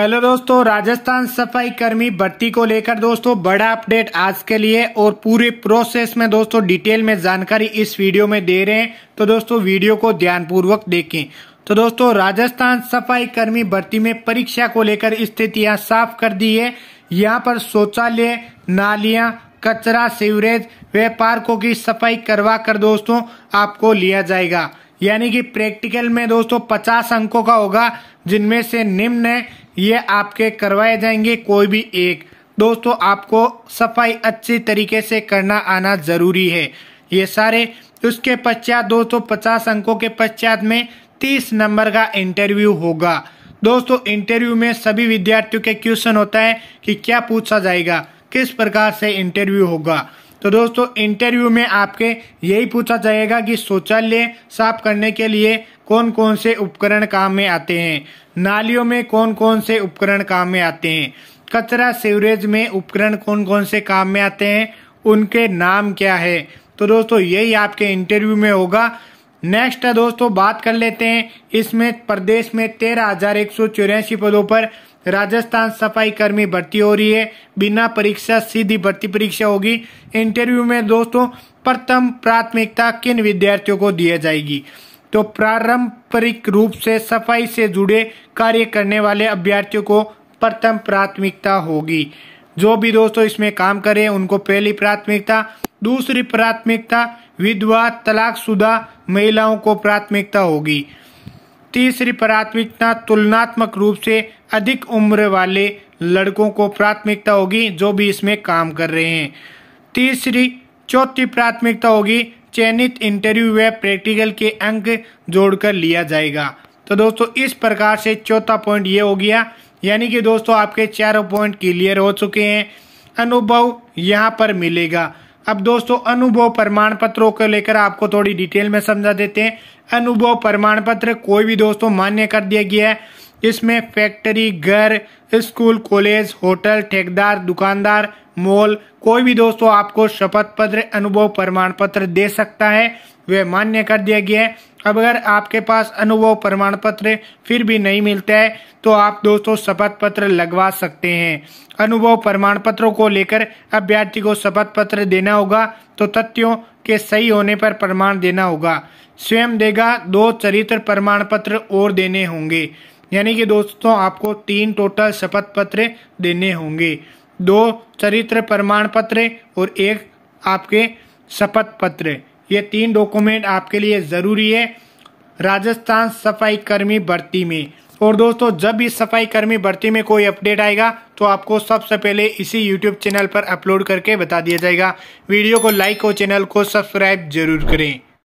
hello दोस्तों राजस्थान सफाई कर्मी भर्ती को लेकर दोस्तों बड़ा अपडेट आज के लिए और पूरे प्रोसेस में दोस्तों डिटेल में जानकारी इस वीडियो में दे रहे हैं तो दोस्तों वीडियो को ध्यानपूर्वक देखें तो दोस्तों राजस्थान सफाई कर्मी भर्ती में परीक्षा को लेकर स्थितियां साफ कर दी है यहाँ पर शौचालय नालियां कचरा सीवरेज व पार्कों की सफाई करवा कर दोस्तों आपको लिया जाएगा यानी कि प्रैक्टिकल में दोस्तों 50 अंकों का होगा जिनमें से निम्न है ये आपके करवाए जाएंगे कोई भी एक दोस्तों आपको सफाई अच्छी तरीके से करना आना ज़रूरी है ये सारे उसके पश्चात दोस्तों पचास अंकों के पश्चात में तीस नंबर का इंटरव्यू होगा दोस्तों इंटरव्यू में सभी विद्यार्थियों के क्वेश्चन होता है कि क्या पूछा जाएगा किस प्रकार से इंटरव्यू होगा तो दोस्तों इंटरव्यू में आपके यही पूछा जाएगा कि शौचालय साफ करने के लिए कौन कौन से उपकरण काम में आते हैं नालियों में कौन कौन से उपकरण काम में आते हैं कचरा सीवरेज में उपकरण कौन कौन से काम में आते हैं उनके नाम क्या है तो दोस्तों यही आपके इंटरव्यू में होगा नेक्स्ट दोस्तों बात कर लेते हैं इसमें प्रदेश में तेरह हजार एक सौ चौरासी पदों पर राजस्थान सफाई कर्मी भर्ती हो रही है बिना परीक्षा सीधी भर्ती परीक्षा होगी इंटरव्यू में दोस्तों प्रथम प्राथमिकता किन विद्यार्थियों को दी जाएगी तो पारंपरिक रूप से सफाई से जुड़े कार्य करने वाले अभ्यर्थियों को प्रथम प्राथमिकता होगी जो भी दोस्तों इसमें काम करे उनको पहली प्राथमिकता दूसरी प्राथमिकता विधवा तलाकशुदा महिलाओं को प्राथमिकता होगी तीसरी प्राथमिकता तुलनात्मक रूप से अधिक उम्र वाले लड़कों को प्राथमिकता होगी जो भी इसमें काम कर रहे हैं तीसरी चौथी प्राथमिकता होगी चयनित इंटरव्यू व प्रैक्टिकल के अंक जोड़कर लिया जाएगा तो दोस्तों इस प्रकार से चौथा पॉइंट ये हो गया यानी कि दोस्तों आपके चारों पॉइंट क्लियर हो चुके हैं अनुभव यहाँ पर मिलेगा अब दोस्तों अनुभव प्रमाण पत्रों को लेकर आपको थोड़ी डिटेल में समझा देते हैं अनुभव प्रमाण पत्र कोई भी दोस्तों मान्य कर दिया गया है इसमें फैक्ट्री घर स्कूल कॉलेज होटल ठेकेदार दुकानदार मॉल कोई भी दोस्तों आपको शपथ पत्र अनुभव प्रमाण पत्र दे सकता है वह मान्य कर दिया गया है अब अगर आपके पास अनुभव प्रमाण पत्र फिर भी नहीं मिलता है तो आप दोस्तों शपथ पत्र लगवा सकते हैं अनुभव प्रमाण पत्रों को लेकर अभ्यर्थी को शपथ पत्र देना होगा तो तथ्यों के सही होने पर प्रमाण देना होगा स्वयं देगा दो चरित्र प्रमाण पत्र और देने होंगे यानी कि दोस्तों आपको तीन टोटल शपथ पत्र देने होंगे दो चरित्र प्रमाण पत्र और एक आपके शपथ पत्र ये तीन डॉक्यूमेंट आपके लिए ज़रूरी है राजस्थान सफाई कर्मी भर्ती में और दोस्तों जब भी सफाई कर्मी भर्ती में कोई अपडेट आएगा तो आपको सबसे पहले इसी यूट्यूब चैनल पर अपलोड करके बता दिया जाएगा वीडियो को लाइक और चैनल को सब्सक्राइब जरूर करें